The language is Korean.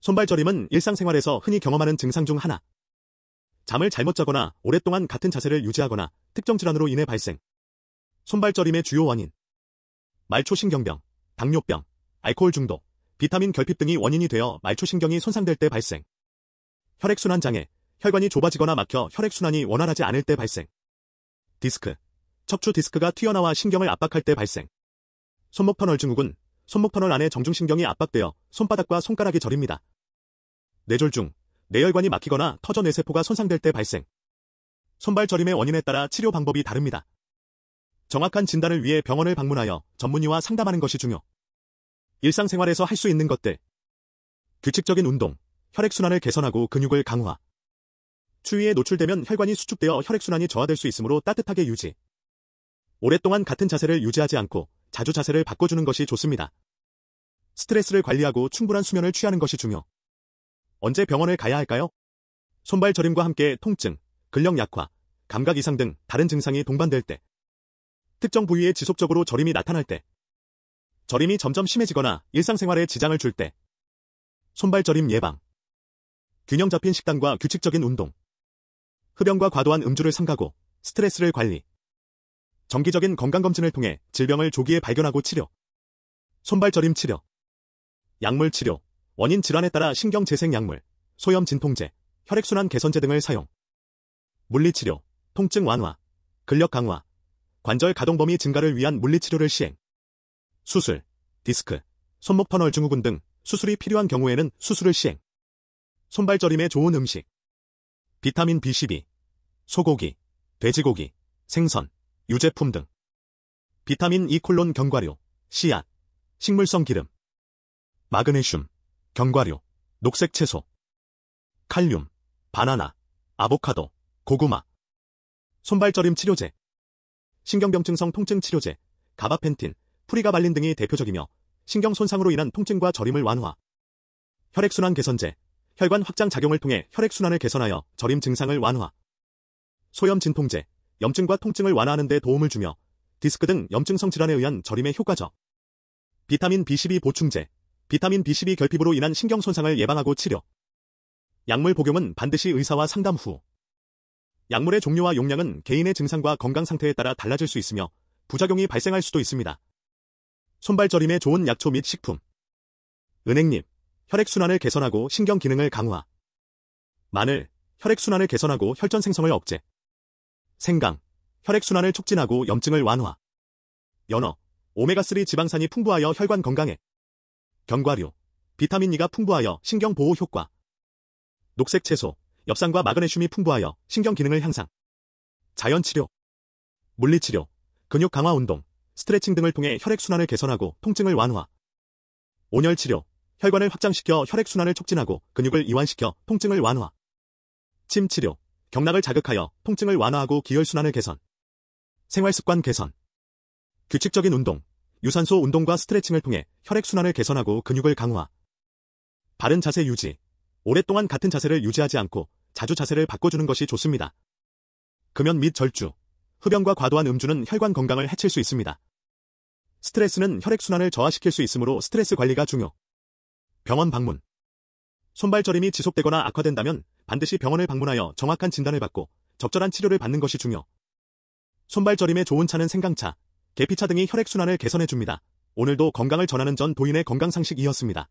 손발저림은 일상생활에서 흔히 경험하는 증상 중 하나. 잠을 잘못 자거나 오랫동안 같은 자세를 유지하거나 특정 질환으로 인해 발생. 손발저림의 주요 원인. 말초신경병, 당뇨병, 알코올 중독, 비타민 결핍 등이 원인이 되어 말초신경이 손상될 때 발생. 혈액순환 장애, 혈관이 좁아지거나 막혀 혈액순환이 원활하지 않을 때 발생. 디스크, 척추 디스크가 튀어나와 신경을 압박할 때 발생. 손목 터널 증후군, 손목 터널 안에 정중신경이 압박되어 손바닥과 손가락이 저립니다. 뇌졸중, 뇌혈관이 막히거나 터져 뇌세포가 손상될 때 발생. 손발 저림의 원인에 따라 치료 방법이 다릅니다. 정확한 진단을 위해 병원을 방문하여 전문의와 상담하는 것이 중요. 일상생활에서 할 수 있는 것들. 규칙적인 운동, 혈액순환을 개선하고 근육을 강화. 추위에 노출되면 혈관이 수축되어 혈액순환이 저하될 수 있으므로 따뜻하게 유지. 오랫동안 같은 자세를 유지하지 않고 자주 자세를 바꿔주는 것이 좋습니다. 스트레스를 관리하고 충분한 수면을 취하는 것이 중요. 언제 병원을 가야 할까요? 손발 저림과 함께 통증, 근력 약화, 감각 이상 등 다른 증상이 동반될 때, 특정 부위에 지속적으로 저림이 나타날 때, 저림이 점점 심해지거나 일상생활에 지장을 줄 때, 손발 저림 예방, 균형 잡힌 식단과 규칙적인 운동, 흡연과 과도한 음주를 삼가고 스트레스를 관리, 정기적인 건강검진을 통해 질병을 조기에 발견하고 치료, 손발 저림 치료, 약물 치료, 원인 질환에 따라 신경재생 약물, 소염 진통제, 혈액순환 개선제 등을 사용. 물리치료, 통증 완화, 근력 강화, 관절 가동 범위 증가를 위한 물리치료를 시행. 수술, 디스크, 손목 터널 증후군 등 수술이 필요한 경우에는 수술을 시행. 손발 저림에 좋은 음식. 비타민 B12, 소고기, 돼지고기, 생선, 유제품 등. 비타민 E 콜론 경과류 씨앗, 식물성 기름. 마그네슘, 견과류, 녹색 채소, 칼륨, 바나나, 아보카도, 고구마, 손발저림 치료제, 신경병증성 통증 치료제, 가바펜틴, 프리가발린 등이 대표적이며 신경 손상으로 인한 통증과 저림을 완화, 혈액순환 개선제, 혈관 확장 작용을 통해 혈액순환을 개선하여 저림 증상을 완화, 소염 진통제, 염증과 통증을 완화하는 데 도움을 주며 디스크 등 염증성 질환에 의한 저림에 효과적, 비타민 B12 보충제, 비타민 B12 결핍으로 인한 신경 손상을 예방하고 치료. 약물 복용은 반드시 의사와 상담 후. 약물의 종류와 용량은 개인의 증상과 건강 상태에 따라 달라질 수 있으며 부작용이 발생할 수도 있습니다. 손발저림에 좋은 약초 및 식품. 은행잎, 혈액순환을 개선하고 신경 기능을 강화. 마늘, 혈액순환을 개선하고 혈전 생성을 억제. 생강, 혈액순환을 촉진하고 염증을 완화. 연어, 오메가3 지방산이 풍부하여 혈관 건강에 견과류, 비타민 E가 풍부하여 신경보호 효과. 녹색 채소, 엽산과 마그네슘이 풍부하여 신경기능을 향상. 자연치료, 물리치료, 근육 강화 운동, 스트레칭 등을 통해 혈액순환을 개선하고 통증을 완화. 온열치료, 혈관을 확장시켜 혈액순환을 촉진하고 근육을 이완시켜 통증을 완화. 침치료, 경락을 자극하여 통증을 완화하고 기혈순환을 개선. 생활습관 개선. 규칙적인 운동, 유산소 운동과 스트레칭을 통해 혈액순환을 개선하고 근육을 강화. 바른 자세 유지. 오랫동안 같은 자세를 유지하지 않고 자주 자세를 바꿔주는 것이 좋습니다. 금연 및 절주. 흡연과 과도한 음주는 혈관 건강을 해칠 수 있습니다. 스트레스는 혈액순환을 저하시킬 수 있으므로 스트레스 관리가 중요. 병원 방문. 손발 저림이 지속되거나 악화된다면 반드시 병원을 방문하여 정확한 진단을 받고 적절한 치료를 받는 것이 중요. 손발 저림에 좋은 차는 생강차, 계피차 등이 혈액순환을 개선해줍니다. 오늘도 건강을 전하는 전 도인의 건강상식이었습니다.